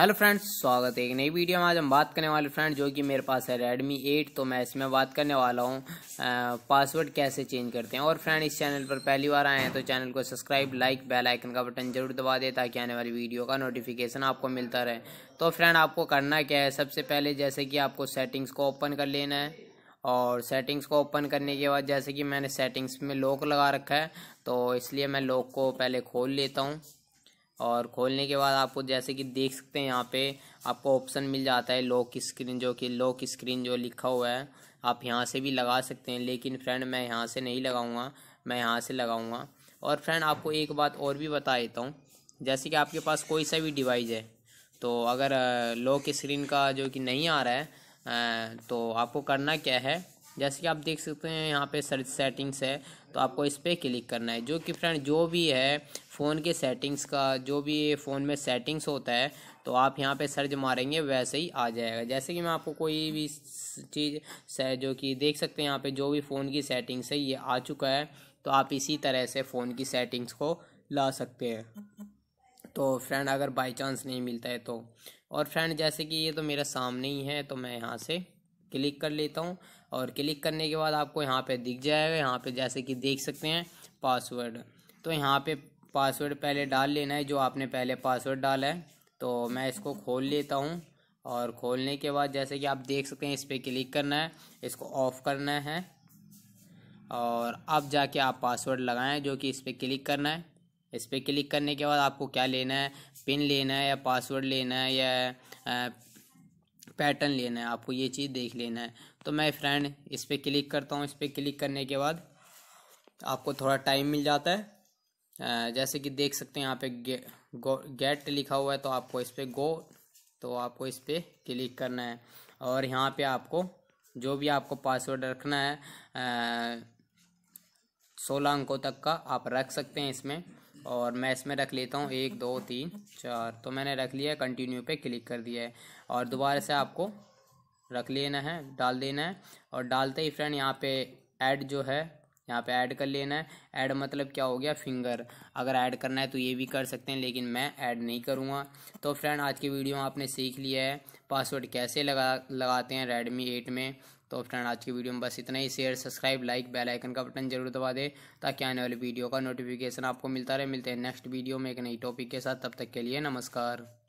hello friends स्वागत है एक नई वीडियो में आज हम बात करने वाले फ्रेंड जो कि मेरे पास है रेडमी 8 तो मैं इसमें बात करने वाला हूँ पासवर्ड कैसे चेंज करते हैं और फ्रेंड इस चैनल पर पहली बार आए हैं तो चैनल को सब्सक्राइब लाइक बेल आइकन का बटन जरूर दबा दें ताकि आने वाली वीडियो का नोटिफिकेशन आपको मिलता रहे तो फ्रेंड आपको करना क्या है सबसे पहले जैसे कि आपको सेटिंग्स को ओपन कर लेना है और सेटिंग्स को ओपन करने के बाद जैसे कि मैंने सेटिंग्स में लॉक लगा रखा है तो इसलिए मैं लॉक को पहले खोल लेता हूँ और खोलने के बाद आपको जैसे कि देख सकते हैं यहाँ पे आपको ऑप्शन मिल जाता है लॉक स्क्रीन जो कि लॉक स्क्रीन जो लिखा हुआ है आप यहाँ से भी लगा सकते हैं लेकिन फ्रेंड मैं यहाँ से नहीं लगाऊंगा मैं यहाँ से लगाऊंगा और फ्रेंड आपको एक बात और भी बता देता हूँ जैसे कि आपके पास कोई सा भी डिवाइस है तो अगर लॉक स्क्रीन का जो कि नहीं आ रहा है तो आपको करना क्या है जैसे कि आप देख सकते हैं यहाँ पे सर्च सेटिंग्स है तो आपको इस पर क्लिक करना है जो कि फ्रेंड जो भी है फ़ोन के सेटिंग्स का जो भी फ़ोन में सेटिंग्स होता है तो आप यहाँ पे सर्च मारेंगे वैसे ही आ जाएगा जैसे कि मैं आपको कोई भी चीज़ जो कि देख सकते हैं यहाँ पे जो भी फ़ोन की सेटिंग्स है ये आ चुका है तो आप इसी तरह से फ़ोन की सेटिंग्स को ला सकते हैं तो फ्रेंड अगर बाई चांस नहीं मिलता है तो और फ्रेंड जैसे कि ये तो मेरा सामने ही है तो मैं यहाँ से क्लिक कर लेता हूँ और क्लिक करने के बाद आपको यहाँ पे दिख जाएगा यहाँ पे जैसे कि देख सकते हैं पासवर्ड तो यहाँ पे पासवर्ड पहले डाल लेना है जो आपने पहले पासवर्ड डाला है तो मैं इसको खोल लेता हूँ और खोलने के बाद जैसे कि आप देख सकते हैं इस पर क्लिक करना है इसको ऑफ़ करना है और अब जाके आप पासवर्ड लगाएं जो कि इस पर क्लिक करना है इस पर क्लिक करने के बाद आपको क्या लेना है पिन लेना है या पासवर्ड लेना है या पैटर्न लेना है आपको ये चीज़ देख लेना है तो मैं फ्रेंड इस पर क्लिक करता हूँ इस पर क्लिक करने के बाद आपको थोड़ा टाइम मिल जाता है जैसे कि देख सकते हैं यहाँ पे गे, गो गेट लिखा हुआ है तो आपको इस पर गो तो आपको इस पर क्लिक करना है और यहाँ पे आपको जो भी आपको पासवर्ड रखना है सोलह अंकों तक का आप रख सकते हैं इसमें और मैं इसमें रख लेता हूँ एक दो तीन चार तो मैंने रख लिया है कंटिन्यू पे क्लिक कर दिया है और दोबारा से आपको रख लेना है डाल देना है और डालते ही फ्रेंड यहाँ पे ऐड जो है यहाँ पे ऐड कर लेना है ऐड मतलब क्या हो गया फिंगर अगर ऐड करना है तो ये भी कर सकते हैं लेकिन मैं ऐड नहीं करूँगा तो फ्रेंड आज की वीडियो में आपने सीख लिया है पासवर्ड कैसे लगा लगाते हैं रेडमी एट में तो फ्रेंड आज की वीडियो में बस इतना ही share subscribe like bell icon का बटन जरूर दबा दें ताकि आने वाली वीडियो का नोटिफिकेशन आपको मिलता रहे मिलते हैं नेक्स्ट वीडियो में एक नई टॉपिक के साथ तब तक के लिए नमस्कार